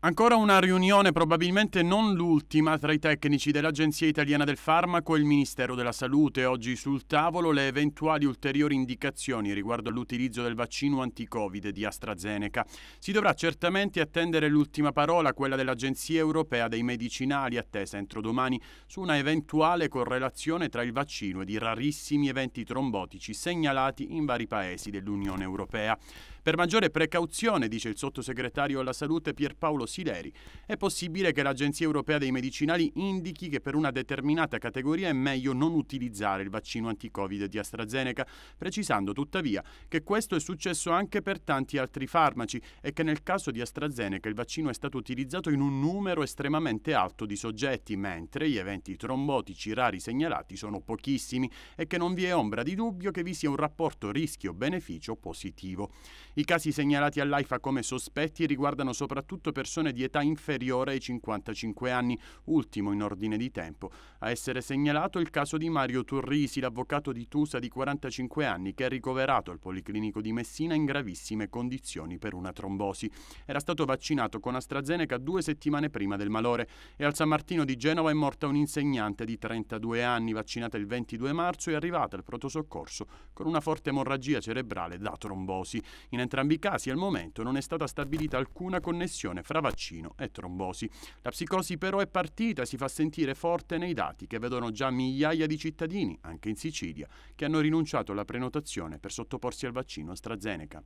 Ancora una riunione, probabilmente non l'ultima, tra i tecnici dell'Agenzia Italiana del Farmaco e il Ministero della Salute. Oggi sul tavolo le eventuali ulteriori indicazioni riguardo all'utilizzo del vaccino anti-Covid di AstraZeneca. Si dovrà certamente attendere l'ultima parola, quella dell'Agenzia Europea dei Medicinali, attesa entro domani, su una eventuale correlazione tra il vaccino ed i rarissimi eventi trombotici segnalati in vari paesi dell'Unione Europea. Per maggiore precauzione, dice il sottosegretario alla salute Pierpaolo Sileri, è possibile che l'Agenzia Europea dei Medicinali indichi che per una determinata categoria è meglio non utilizzare il vaccino anti-Covid di AstraZeneca, precisando tuttavia che questo è successo anche per tanti altri farmaci e che nel caso di AstraZeneca il vaccino è stato utilizzato in un numero estremamente alto di soggetti, mentre gli eventi trombotici rari segnalati sono pochissimi e che non vi è ombra di dubbio che vi sia un rapporto rischio-beneficio positivo. I casi segnalati all'AIFA come sospetti riguardano soprattutto persone di età inferiore ai 55 anni, ultimo in ordine di tempo. A essere segnalato il caso di Mario Turrisi, l'avvocato di Tusa di 45 anni, che è ricoverato al Policlinico di Messina in gravissime condizioni per una trombosi. Era stato vaccinato con AstraZeneca due settimane prima del malore e al San Martino di Genova è morta un'insegnante di 32 anni, vaccinata il 22 marzo e arrivata al protosoccorso con una forte emorragia cerebrale da trombosi. In entrambi i casi al momento non è stata stabilita alcuna connessione fra vaccino e trombosi. La psicosi però è partita e si fa sentire forte nei dati che vedono già migliaia di cittadini, anche in Sicilia, che hanno rinunciato alla prenotazione per sottoporsi al vaccino AstraZeneca.